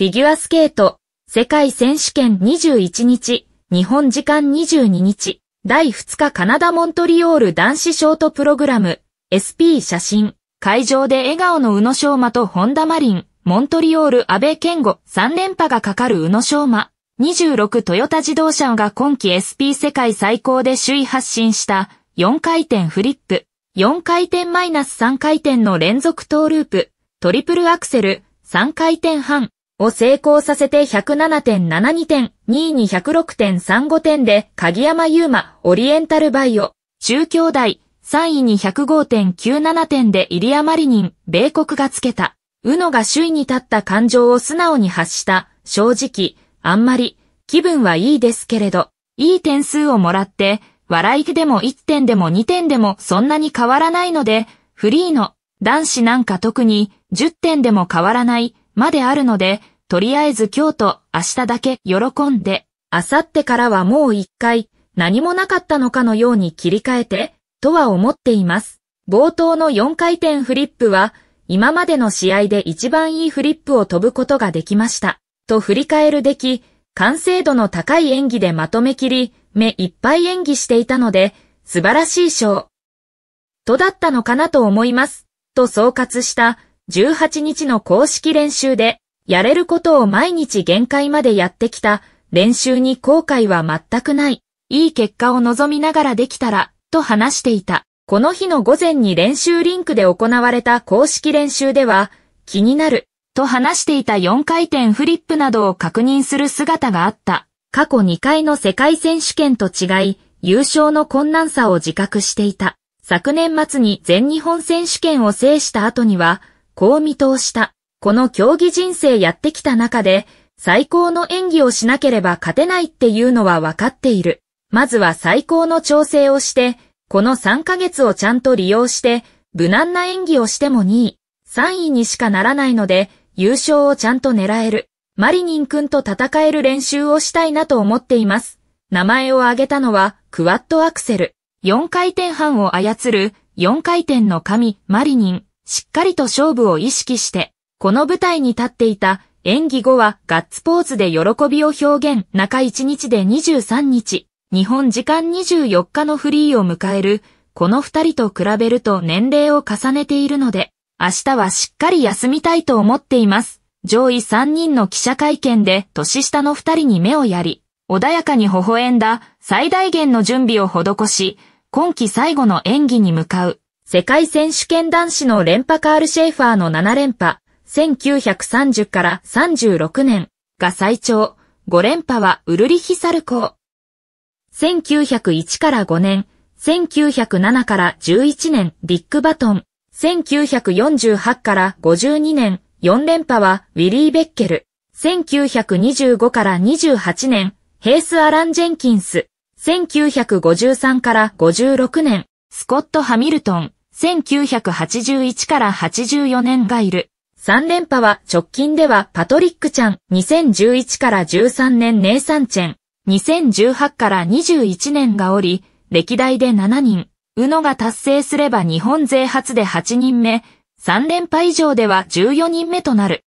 フィギュアスケート、世界選手権21日、日本時間22日、第2日カナダモントリオール男子ショートプログラム、SP 写真、会場で笑顔の宇野昌磨と本田マリン、モントリオール安倍健吾3連覇がかかる宇野昌磨、26トヨタ自動車が今季 SP 世界最高で首位発進した4回転フリップ、4回転マイナス3回転の連続トーループ、トリプルアクセル、3回転半、を成功させて107.72点、2位に106.35点で、鍵山優馬、オリエンタルバイオ、中京大、3位に105.97点でイリア・マリニン、米国がつけた。うのが首位に立った感情を素直に発した。正直、あんまり、気分はいいですけれど、いい点数をもらって、笑いでも1点でも2点でもそんなに変わらないので、フリーの男子なんか特に10点でも変わらないまであるので、とりあえず今日と明日だけ喜んで、明後日からはもう一回何もなかったのかのように切り替えて、とは思っています。冒頭の4回転フリップは、今までの試合で一番いいフリップを飛ぶことができました。と振り返るべき、完成度の高い演技でまとめきり、目いっぱい演技していたので、素晴らしい賞。とだったのかなと思います。と総括した18日の公式練習で、やれることを毎日限界までやってきた練習に後悔は全くない。いい結果を望みながらできたら、と話していた。この日の午前に練習リンクで行われた公式練習では、気になる、と話していた4回転フリップなどを確認する姿があった。過去2回の世界選手権と違い、優勝の困難さを自覚していた。昨年末に全日本選手権を制した後には、こう見通した。この競技人生やってきた中で、最高の演技をしなければ勝てないっていうのは分かっている。まずは最高の調整をして、この3ヶ月をちゃんと利用して、無難な演技をしても2位、3位にしかならないので、優勝をちゃんと狙える。マリニン君と戦える練習をしたいなと思っています。名前を挙げたのは、クワッドアクセル。4回転半を操る、4回転の神、マリニン。しっかりと勝負を意識して。この舞台に立っていた演技後はガッツポーズで喜びを表現中1日で23日、日本時間24日のフリーを迎える、この二人と比べると年齢を重ねているので、明日はしっかり休みたいと思っています。上位三人の記者会見で年下の二人に目をやり、穏やかに微笑んだ最大限の準備を施し、今季最後の演技に向かう。世界選手権男子の連覇カール・シェイファーの7連覇、1930から36年が最長、5連覇はウルリヒ・サルコー。1901から5年、1907から11年、ディック・バトン。1948から52年、4連覇はウィリー・ベッケル。1925から28年、ヘース・アラン・ジェンキンス。1953から56年、スコット・ハミルトン。1981から84年がいる。3連覇は直近ではパトリックちゃん、2011から13年ネイサンチェン、2018から21年がおり、歴代で7人、宇野が達成すれば日本勢初で8人目、3連覇以上では14人目となる。